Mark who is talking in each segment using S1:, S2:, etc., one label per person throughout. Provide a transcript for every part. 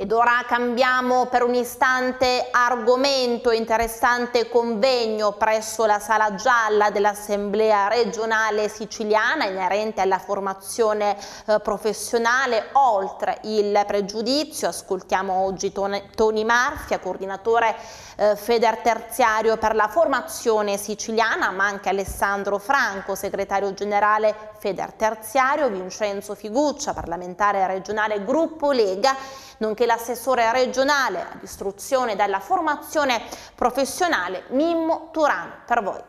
S1: Ed ora cambiamo per un istante argomento, interessante convegno presso la Sala Gialla dell'Assemblea regionale siciliana inerente alla formazione eh, professionale oltre il pregiudizio. Ascoltiamo oggi Tony Marfia, coordinatore eh, Feder Terziario per la formazione siciliana, ma anche Alessandro Franco, segretario generale Feder Terziario, Vincenzo Figuccia, parlamentare regionale Gruppo Lega, nonché dell'assessore regionale all'istruzione e dalla formazione professionale Mimmo Turano. Per voi.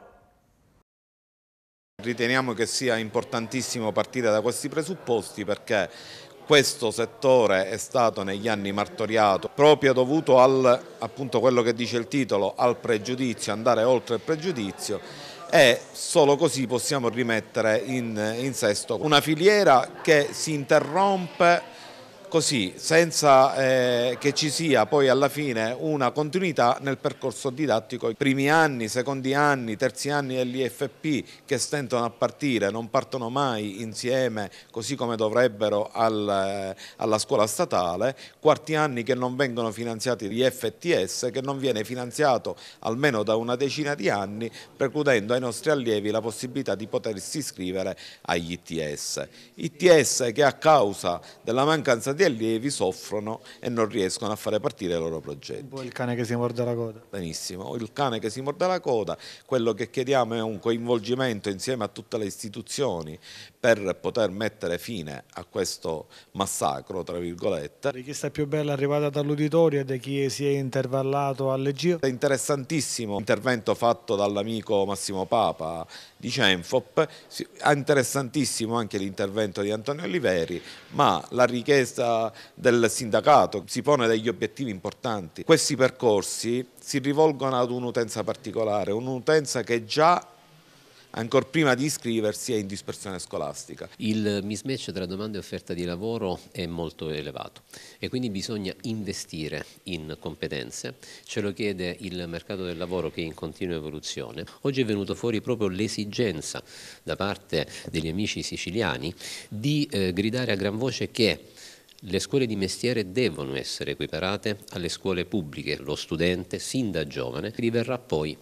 S2: Riteniamo che sia importantissimo partire da questi presupposti perché questo settore è stato negli anni martoriato proprio dovuto al, appunto quello che dice il titolo, al pregiudizio, andare oltre il pregiudizio e solo così possiamo rimettere in, in sesto una filiera che si interrompe così senza eh, che ci sia poi alla fine una continuità nel percorso didattico. I primi anni, secondi anni, terzi anni dell'IFP che stentano a partire, non partono mai insieme così come dovrebbero al, eh, alla scuola statale, quarti anni che non vengono finanziati gli FTS, che non viene finanziato almeno da una decina di anni, precludendo ai nostri allievi la possibilità di potersi iscrivere agli ITS. ITS che a causa della mancanza di determinati allievi soffrono e non riescono a fare partire i loro progetti.
S3: il cane che si morde la coda.
S2: Benissimo, il cane che si morde la coda, quello che chiediamo è un coinvolgimento insieme a tutte le istituzioni per poter mettere fine a questo massacro, tra virgolette. La richiesta più bella è arrivata dall'uditorio e da chi si è intervallato all'EGIO. È interessantissimo l'intervento fatto dall'amico Massimo Papa di Cenfop, è interessantissimo anche l'intervento di Antonio Oliveri, ma la richiesta del sindacato, si pone degli obiettivi importanti. Questi percorsi si rivolgono ad un'utenza particolare, un'utenza che già ancora prima di iscriversi è in dispersione scolastica.
S4: Il mismatch tra domanda e offerta di lavoro è molto elevato e quindi bisogna investire in competenze, ce lo chiede il mercato del lavoro che è in continua evoluzione. Oggi è venuto fuori proprio l'esigenza da parte degli amici siciliani di eh, gridare a gran voce che le scuole di mestiere devono essere equiparate alle scuole pubbliche, lo studente sin da giovane diverrà poi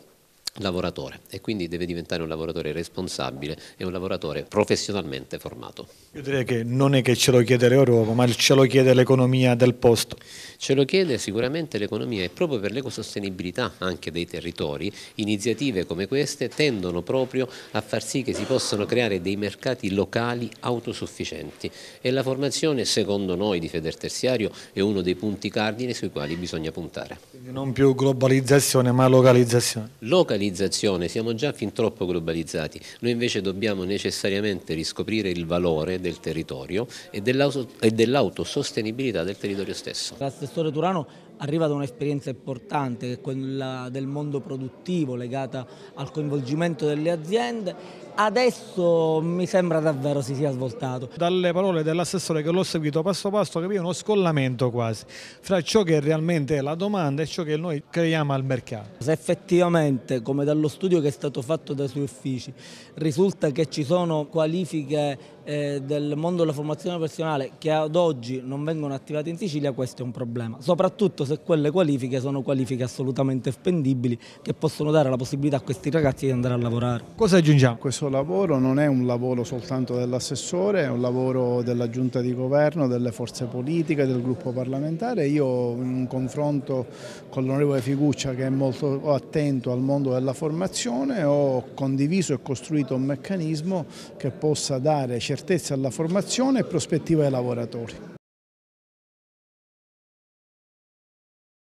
S4: lavoratore e quindi deve diventare un lavoratore responsabile e un lavoratore professionalmente formato.
S3: Io direi che non è che ce lo chiede l'Europa, ma ce lo chiede l'economia del posto.
S4: Ce lo chiede sicuramente l'economia e proprio per l'ecosostenibilità anche dei territori, iniziative come queste tendono proprio a far sì che si possano creare dei mercati locali autosufficienti e la formazione secondo noi di Federterziario è uno dei punti cardine sui quali bisogna puntare.
S3: Quindi non più globalizzazione ma localizzazione.
S4: Localizzazione globalizzazione, siamo già fin troppo globalizzati, noi invece dobbiamo necessariamente riscoprire il valore del territorio e dell'autosostenibilità del territorio stesso.
S5: L'assessore Turano arriva da un'esperienza importante quella del mondo produttivo legata al coinvolgimento delle aziende adesso mi sembra davvero si sia svoltato. Dalle parole dell'assessore che l'ho seguito passo passo capì uno scollamento quasi fra ciò che realmente è la domanda e ciò che noi creiamo al mercato. Se effettivamente come come dallo studio che è stato fatto dai suoi uffici. Risulta che ci sono qualifiche eh, del mondo della formazione professionale che ad oggi non vengono attivate in Sicilia, questo è un problema. Soprattutto se quelle qualifiche sono qualifiche assolutamente spendibili che possono dare la possibilità a questi ragazzi di andare a lavorare.
S3: Cosa aggiungiamo? Questo lavoro non è un lavoro soltanto dell'assessore, è un lavoro della giunta di governo, delle forze politiche, del gruppo parlamentare. Io in confronto con l'onorevole Figuccia che è molto attento al mondo della della formazione ho condiviso e costruito un meccanismo che possa dare certezza alla formazione e prospettiva ai lavoratori.